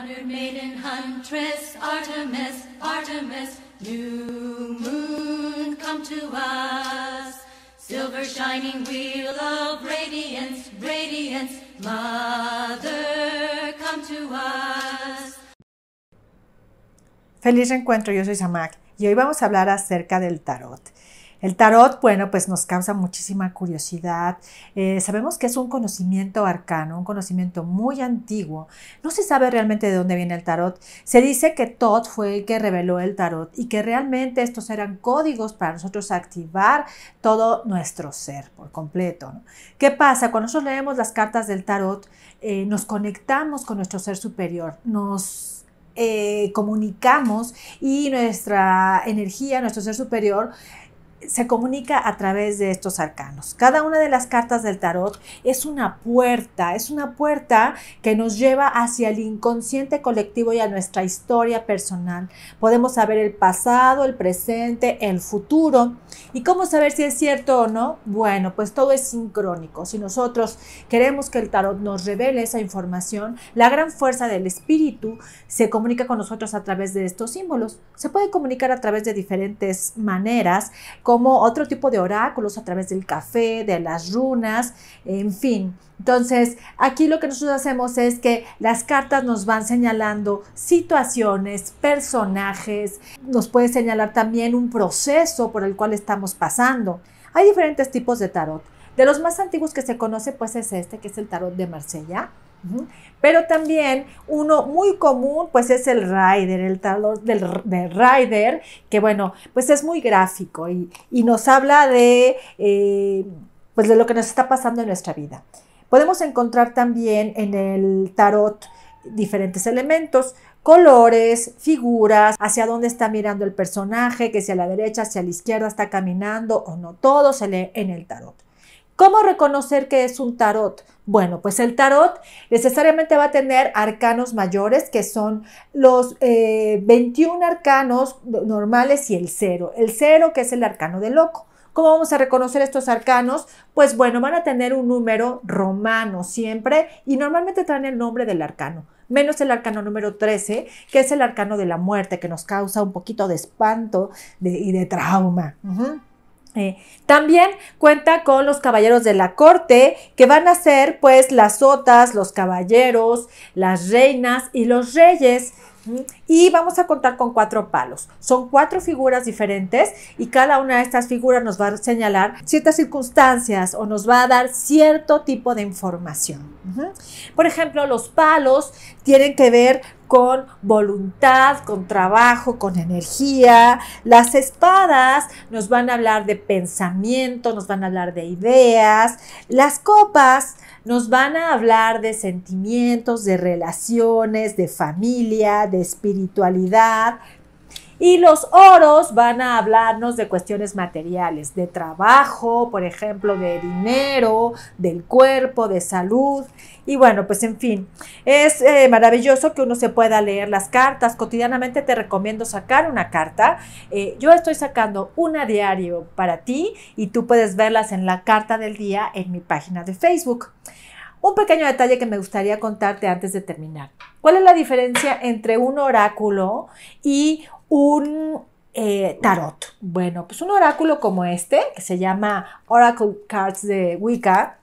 Honored maiden huntress, Artemis, Artemis, new moon come to us. Silver shining wheel of radiance, radiance, mother come to us. Feliz encuentro yo soy Samak y hoy vamos a hablar acerca del tarot. El tarot, bueno, pues nos causa muchísima curiosidad. Eh, sabemos que es un conocimiento arcano, un conocimiento muy antiguo. No se sabe realmente de dónde viene el tarot. Se dice que Todd fue el que reveló el tarot y que realmente estos eran códigos para nosotros activar todo nuestro ser por completo. ¿Qué pasa? Cuando nosotros leemos las cartas del tarot, eh, nos conectamos con nuestro ser superior, nos eh, comunicamos y nuestra energía, nuestro ser superior, se comunica a través de estos arcanos. Cada una de las cartas del tarot es una puerta, es una puerta que nos lleva hacia el inconsciente colectivo y a nuestra historia personal. Podemos saber el pasado, el presente, el futuro. ¿Y cómo saber si es cierto o no? Bueno, pues todo es sincrónico. Si nosotros queremos que el tarot nos revele esa información, la gran fuerza del espíritu se comunica con nosotros a través de estos símbolos. Se puede comunicar a través de diferentes maneras como otro tipo de oráculos a través del café, de las runas, en fin. Entonces, aquí lo que nosotros hacemos es que las cartas nos van señalando situaciones, personajes, nos puede señalar también un proceso por el cual estamos pasando. Hay diferentes tipos de tarot. De los más antiguos que se conoce, pues es este, que es el tarot de Marsella pero también uno muy común, pues es el rider, el tarot del, rider, que bueno, pues es muy gráfico y, nos habla de, eh, pues, de lo que nos está pasando en nuestra vida. Podemos encontrar también en el tarot diferentes elementos, colores, figuras, hacia dónde está mirando el personaje, que si a la derecha, si a la izquierda está caminando o no, todo se lee en el tarot. ¿Cómo reconocer que es un tarot? Bueno, pues el tarot necesariamente va a tener arcanos mayores, que son los 21 eh, arcanos normales y el cero. El cero que es el arcano del loco. ¿Cómo vamos a reconocer estos arcanos? Pues bueno, van a tener un número romano siempre y normalmente traen el nombre del arcano, menos el arcano número 13, que es el arcano de la muerte, que nos causa un poquito de espanto y de trauma también cuenta con los caballeros de la corte, que van a ser pues las sotas, los caballeros, las reinas y los reyes. Y vamos a contar con cuatro palos. Son cuatro figuras diferentes y cada una de estas figuras nos va a señalar ciertas circunstancias o nos va a dar cierto tipo de información. Por ejemplo, los palos tienen que ver con voluntad, con trabajo, con energía. Las espadas nos van a hablar de pensamiento, nos van a hablar de ideas. Las copas nos van a hablar de sentimientos, de relaciones, de familia, de espiritualidad, y los oros van a hablarnos de cuestiones materiales, de trabajo, por ejemplo, de dinero, del cuerpo, de salud. Y bueno, pues en fin, es eh, maravilloso que uno se pueda leer las cartas. Cotidianamente te recomiendo sacar una carta. Eh, yo estoy sacando una diario para ti y tú puedes verlas en la carta del día en mi página de Facebook. Un pequeño detalle que me gustaría contarte antes de terminar. ¿Cuál es la diferencia entre un oráculo y un eh, tarot. Bueno, pues un oráculo como este, que se llama Oracle Cards de Wicca,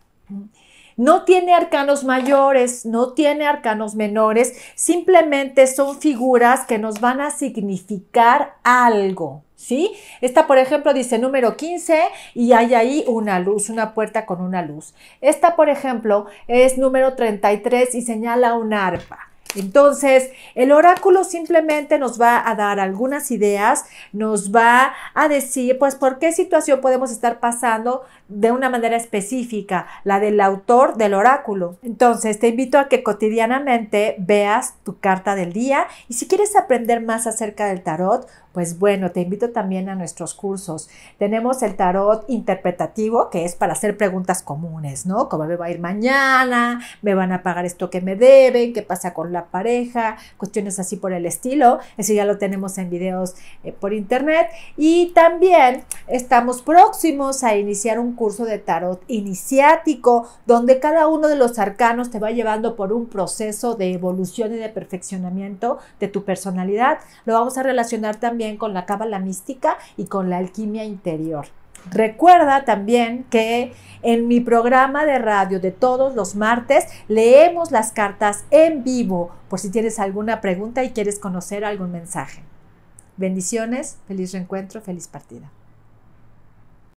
no tiene arcanos mayores, no tiene arcanos menores, simplemente son figuras que nos van a significar algo, ¿sí? Esta, por ejemplo, dice número 15 y hay ahí una luz, una puerta con una luz. Esta, por ejemplo, es número 33 y señala un arpa. Entonces, el oráculo simplemente nos va a dar algunas ideas, nos va a decir, pues, por qué situación podemos estar pasando de una manera específica, la del autor del oráculo. Entonces, te invito a que cotidianamente veas tu carta del día y si quieres aprender más acerca del tarot, pues bueno, te invito también a nuestros cursos. Tenemos el tarot interpretativo, que es para hacer preguntas comunes, ¿no? ¿Cómo me va a ir mañana? ¿Me van a pagar esto que me deben? ¿Qué pasa con la pareja, cuestiones así por el estilo. Eso ya lo tenemos en videos eh, por internet. Y también estamos próximos a iniciar un curso de tarot iniciático, donde cada uno de los arcanos te va llevando por un proceso de evolución y de perfeccionamiento de tu personalidad. Lo vamos a relacionar también con la cábala mística y con la alquimia interior. Recuerda también que en mi programa de radio de todos los martes leemos las cartas en vivo por si tienes alguna pregunta y quieres conocer algún mensaje. Bendiciones, feliz reencuentro, feliz partida.